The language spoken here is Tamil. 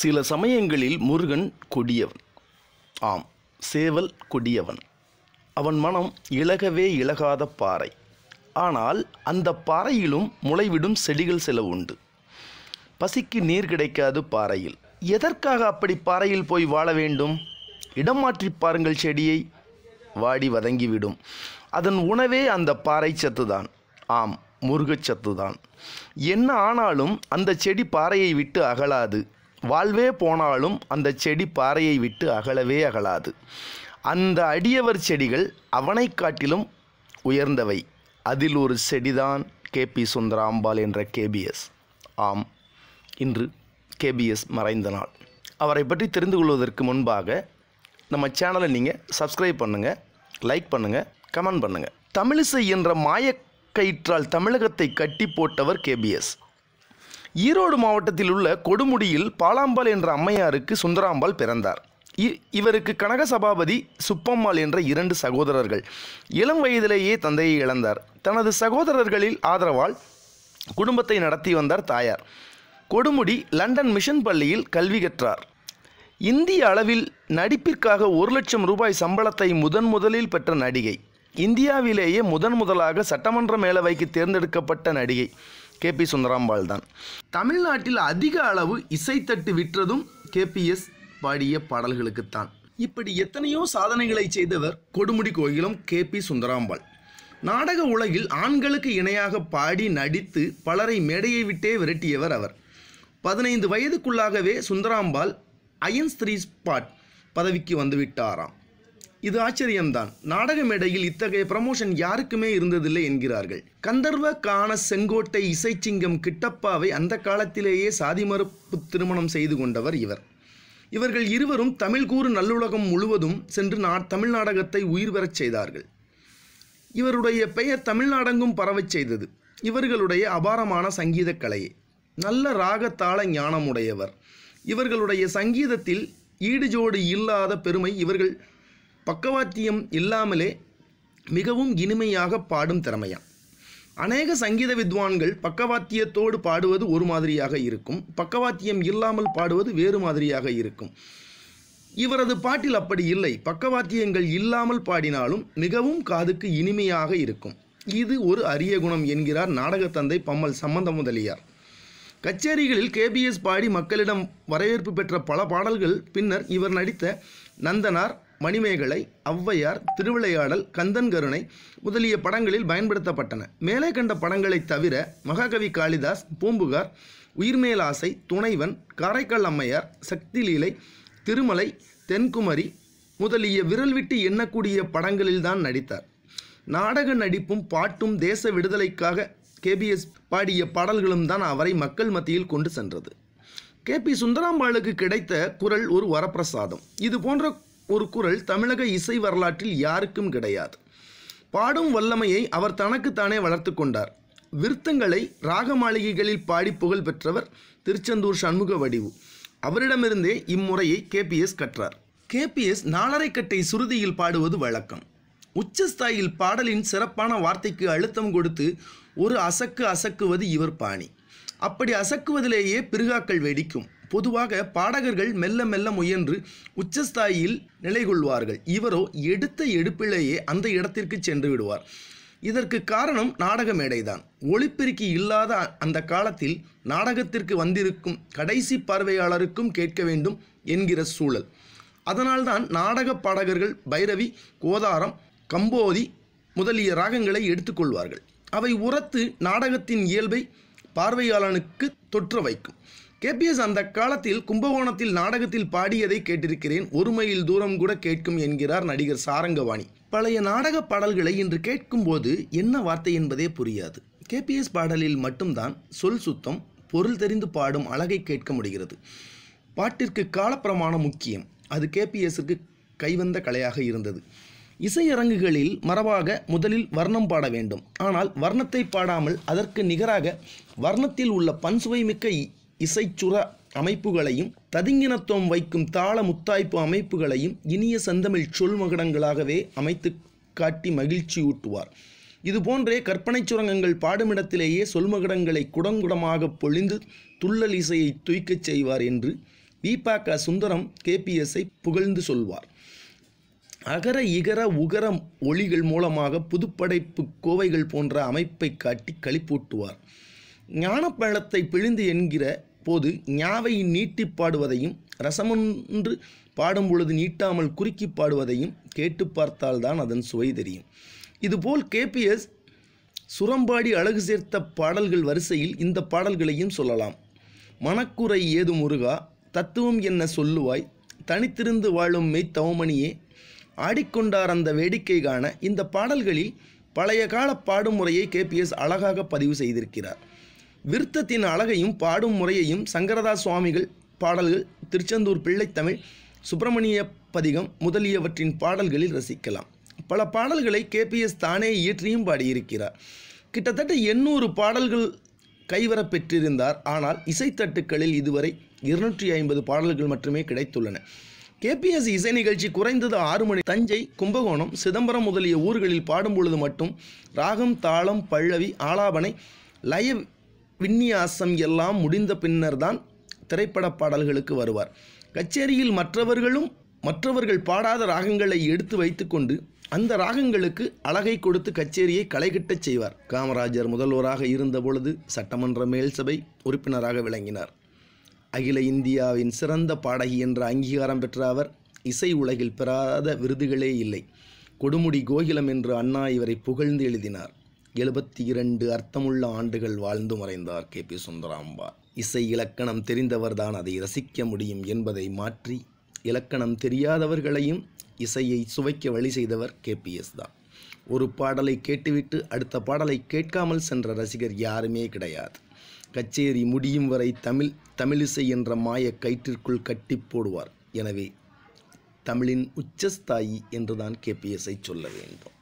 சில சமயங்களில் முருகன் கொடியவன் ஆம் சேவல் கொடியவன் அவன் மனம் இழகவே இழகாத பாறை ஆனால் அந்த பாறையிலும் முளைவிடும் செடிகள் சில உண்டு பசிக்கு நீர் கிடைக்காது பாறையில் எதற்காக அப்படி பாறையில் போய் வாழ வேண்டும் இடம் மாற்றி பாருங்கள் செடியை வாடி வதங்கிவிடும் அதன் உணவே அந்த பாறை சத்துதான் ஆம் முருகச்சத்துதான் என்ன ஆனாலும் அந்த செடி பாறையை விட்டு அகலாது வாழ்வே போனாலும் அந்த செடி பாறையை விட்டு அகலவே அகலாது அந்த அடியவர் செடிகள் அவனை காட்டிலும் உயர்ந்தவை அதில் ஒரு செடிதான் கே பி சுந்தராம்பாள் என்ற கேபிஎஸ் ஆம் இன்று கேபிஎஸ் மறைந்த நாள் அவரை பற்றி தெரிந்து கொள்வதற்கு முன்பாக நம்ம சேனலை நீங்கள் சப்ஸ்கிரைப் பண்ணுங்கள் லைக் பண்ணுங்கள் கமெண்ட் பண்ணுங்கள் தமிழிசை என்ற மாயக்கயிற்றால் தமிழகத்தை கட்டி போட்டவர் கேபிஎஸ் ஈரோடு மாவட்டத்தில் உள்ள கொடுமுடியில் பாலாம்பாள் என்ற அம்மையாருக்கு சுந்தராம்பாள் பிறந்தார் இவருக்கு கனக சபாபதி சுப்பம்மாள் என்ற இரண்டு சகோதரர்கள் இளம் வயதிலேயே தந்தையை இழந்தார் தனது சகோதரர்களில் ஆதரவால் குடும்பத்தை நடத்தி வந்தார் தாயார் கொடுமுடி லண்டன் மிஷன் பள்ளியில் கல்வி கற்றார் இந்திய அளவில் நடிப்பிற்காக ஒரு லட்சம் ரூபாய் சம்பளத்தை முதன் முதலில் பெற்ற நடிகை இந்தியாவிலேயே முதன் முதலாக சட்டமன்ற மேலவைக்கு தேர்ந்தெடுக்கப்பட்ட நடிகை கே பி சுந்தராம்பாள் தான் தமிழ்நாட்டில் அதிக அளவு இசைத்தட்டு விற்றதும் கேபிஎஸ் பாடிய பாடல்களுக்குத்தான் இப்படி எத்தனையோ சாதனைகளை செய்தவர் கொடுமுடி கோயிலும் கே பி சுந்தராம்பாள் நாடக உலகில் ஆண்களுக்கு இணையாக பாடி நடித்து பலரை மேடையை விட்டே விரட்டியவர் அவர் பதினைந்து வயதுக்குள்ளாகவே சுந்தராம்பாள் அயன்ஸ் த்ரீ ஸ்பாட் பதவிக்கு வந்துவிட்டாராம் இது ஆச்சரியம்தான் நாடக மேடையில் இத்தகைய ப்ரமோஷன் யாருக்குமே இருந்ததில்லை என்கிறார்கள் கந்தர்வ காண செங்கோட்டை இசைச்சிங்கம் கிட்டப்பாவை அந்த காலத்திலேயே சாதி மறுப்பு திருமணம் செய்து கொண்டவர் இவர் இவர்கள் இருவரும் தமிழ் கூறு நல்லுலகம் முழுவதும் சென்று நா தமிழ் நாடகத்தை உயிர் பெறச் செய்தார்கள் இவருடைய பெயர் தமிழ்நாடங்கும் பரவச் செய்தது இவர்களுடைய அபாரமான சங்கீத கலையை நல்ல ராகத்தாள ஞானமுடையவர் இவர்களுடைய சங்கீதத்தில் ஈடுஜோடு இல்லாத பெருமை இவர்கள் பக்கவாத்தியம் இல்லாமலே மிகவும் இனிமையாக பாடும் திறமையாம் அநேக சங்கீத வித்வான்கள் பக்கவாத்தியத்தோடு பாடுவது ஒரு மாதிரியாக இருக்கும் பக்கவாத்தியம் இல்லாமல் பாடுவது வேறு மாதிரியாக இருக்கும் இவரது பாட்டில் அப்படி இல்லை பக்கவாத்தியங்கள் இல்லாமல் பாடினாலும் மிகவும் காதுக்கு இனிமையாக இருக்கும் இது ஒரு அரிய குணம் என்கிறார் நாடகத்தந்தை பம்மல் சம்பந்த முதலியார் கச்சேரிகளில் கேபிஎஸ் பாடி மக்களிடம் வரவேற்பு பெற்ற பல பாடல்கள் பின்னர் இவர் நடித்த நந்தனார் மணிமேகலை ஔவையார் திருவிளையாடல் கந்தன் கருணை முதலிய படங்களில் பயன்படுத்தப்பட்டன மேலே கண்ட படங்களை தவிர மகாகவி காளிதாஸ் பூம்புகார் உயிர்மேலாசை துணைவன் காரைக்கால் அம்மையார் சக்தி லீலை திருமலை தென்குமரி முதலிய விரல் விட்டு எண்ணக்கூடிய படங்களில்தான் நடித்தார் நாடக நடிப்பும் பாட்டும் தேச விடுதலைக்காக கேபிஎஸ் பாடிய பாடல்களும் தான் அவரை மக்கள் மத்தியில் கொண்டு சென்றது கே பி சுந்தராம்பாளுக்கு கிடைத்த குரல் ஒரு வரப்பிரசாதம் இது போன்ற ஒரு குரல் தமிழக இசை வரலாற்றில் யாருக்கும் கிடையாது பாடும் வல்லமையை அவர் தனக்குத்தானே வளர்த்து கொண்டார் விருத்தங்களை ராக மாளிகைகளில் பாடி புகழ் பெற்றவர் திருச்செந்தூர் சண்முக வடிவு அவரிடமிருந்தே இம்முறையை கேபிஎஸ் கற்றார் கேபிஎஸ் நாலரைக்கட்டை சுருதியில் பாடுவது வழக்கம் உச்சஸ்தாயில் பாடலின் சிறப்பான வார்த்தைக்கு அழுத்தம் கொடுத்து ஒரு அசக்கு அசக்குவது இவர் பாணி அப்படி அசக்குவதிலேயே பிருகாக்கள் வெடிக்கும் பொதுவாக பாடகர்கள் மெல்ல மெல்ல முயன்று உச்சஸ்தாயில் நிலை கொள்வார்கள் இவரோ எடுத்த எடுப்பிலேயே அந்த இடத்திற்கு சென்று விடுவார் இதற்கு காரணம் நாடக மேடைதான் ஒளிப்பெருக்கி இல்லாத அந்த காலத்தில் நாடகத்திற்கு வந்திருக்கும் கடைசி பார்வையாளருக்கும் கேட்க வேண்டும் என்கிற சூழல் அதனால்தான் நாடக பாடகர்கள் பைரவி கோதாரம் கம்போதி முதலிய ராகங்களை எடுத்துக்கொள்வார்கள் அவை உரத்து நாடகத்தின் இயல்பை பார்வையாளனுக்கு தொற்ற வைக்கும் கேபிஎஸ் அந்த காலத்தில் கும்பகோணத்தில் நாடகத்தில் பாடியதை கேட்டிருக்கிறேன் ஒரு மைல் தூரம் கூட கேட்கும் என்கிறார் நடிகர் சாரங்கவாணி பழைய நாடக பாடல்களை இன்று கேட்கும்போது என்ன வார்த்தை என்பதே புரியாது கேபிஎஸ் பாடலில் மட்டும்தான் சொல் சுத்தம் பொருள் தெரிந்து பாடும் அழகை கேட்க முடிகிறது பாட்டிற்கு காலப்பிரமாணம் முக்கியம் அது கேபிஎஸ்க்கு கைவந்த கலையாக இருந்தது இசையரங்குகளில் மரபாக முதலில் வர்ணம் பாட வேண்டும் ஆனால் வர்ணத்தை பாடாமல் அதற்கு நிகராக வர்ணத்தில் உள்ள பன்சுவை மிக்க இசைச்சுர அமைப்புகளையும் ததிங்கினத்துவம் வைக்கும் தாள முத்தாய்ப்பு அமைப்புகளையும் இனிய செந்தமிழ் சொல் மகடங்களாகவே அமைத்து காட்டி மகிழ்ச்சி ஊட்டுவார் இதுபோன்றே கற்பனை சுரங்கங்கள் பாடுமிடத்திலேயே சொல்மகடங்களை குடங்குடமாக பொழிந்து துள்ளல் இசையை துய்க்கச் செய்வார் என்று வீபாக்க சுந்தரம் கேபிஎஸ்ஐ புகழ்ந்து சொல்வார் அகர இகர உகர ஒளிகள் மூலமாக புதுப்படைப்பு கோவைகள் போன்ற அமைப்பை காட்டி களிப்பூட்டுவார் ஞானப்பழத்தை பிழிந்து என்கிற போது ஞாவை நீட்டி பாடுவதையும் ரசமொன்று பாடும் பொழுது நீட்டாமல் குறுக்கி பாடுவதையும் கேட்டு பார்த்தால்தான் அதன் சுவை தெரியும் இதுபோல் கேபிஎஸ் சுரம்பாடி அழகு சேர்த்த பாடல்கள் வரிசையில் இந்த பாடல்களையும் சொல்லலாம் மனக்குறை ஏது முருகா தத்துவம் என்ன சொல்லுவாய் தனித்திருந்து வாழும் மெய்த்தவமணியே ஆடிக்கொண்டார் அந்த வேடிக்கை காண இந்த பாடல்களில் பழைய கால பாடும் முறையை கேபிஎஸ் அழகாக பதிவு செய்திருக்கிறார் விருத்தத்தின் அழகையும் பாடும் முறையையும் சங்கரதாஸ் சுவாமிகள் பாடல்கள் திருச்செந்தூர் பிள்ளைத்தமிழ் சுப்பிரமணிய பதிகம் முதலியவற்றின் பாடல்களில் ரசிக்கலாம் பல பாடல்களை கேபிஎஸ் தானே இயற்றியும் பாடியிருக்கிறார் கிட்டத்தட்ட எண்ணூறு பாடல்கள் கைவரப் பெற்றிருந்தார் ஆனால் இசைத்தட்டுக்களில் இதுவரை இருநூற்றி ஐம்பது பாடல்கள் மட்டுமே கிடைத்துள்ளன கேபிஎஸ் இசை நிகழ்ச்சி குறைந்தது ஆறு மணி தஞ்சை கும்பகோணம் சிதம்பரம் முதலிய ஊர்களில் பாடும்பொழுது மட்டும் ராகம் தாளம் பல்லவி ஆலாபனை லய விந்நியாசம் எல்லாம் முடிந்த பின்னர் தான் திரைப்பட பாடல்களுக்கு வருவார் கச்சேரியில் மற்றவர்களும் மற்றவர்கள் பாடாத ராகங்களை எடுத்து வைத்துக்கொண்டு அந்த ராகங்களுக்கு அழகை கொடுத்து கச்சேரியை களைகட்டச் செய்வார் காமராஜர் முதல்வராக இருந்தபொழுது சட்டமன்ற மேல்சபை உறுப்பினராக விளங்கினார் அகில இந்தியாவின் சிறந்த பாடகி என்ற அங்கீகாரம் பெற்ற அவர் இசை உலகில் பெறாத விருதுகளே இல்லை கொடுமுடி கோகிலம் என்று அண்ணா இவரை புகழ்ந்து எழுதினார் எழுபத்தி இரண்டு அர்த்தமுள்ள ஆண்டுகள் வாழ்ந்து மறைந்தார் கே பி சுந்தராம்பா இசை இலக்கணம் தெரிந்தவர்தான் அதை ரசிக்க முடியும் என்பதை மாற்றி இலக்கணம் தெரியாதவர்களையும் இசையை சுவைக்க வழி செய்தவர் எஸ் தான் ஒரு பாடலை கேட்டுவிட்டு அடுத்த பாடலை கேட்காமல் சென்ற ரசிகர் யாருமே கிடையாது கச்சேரி முடியும் வரை தமிழ் தமிழிசை என்ற மாய கயிற்றிற்குள் கட்டி போடுவார் எனவே தமிழின் உச்சஸ்தாயி என்றுதான் கேபிஎஸ்ஐ சொல்ல வேண்டும்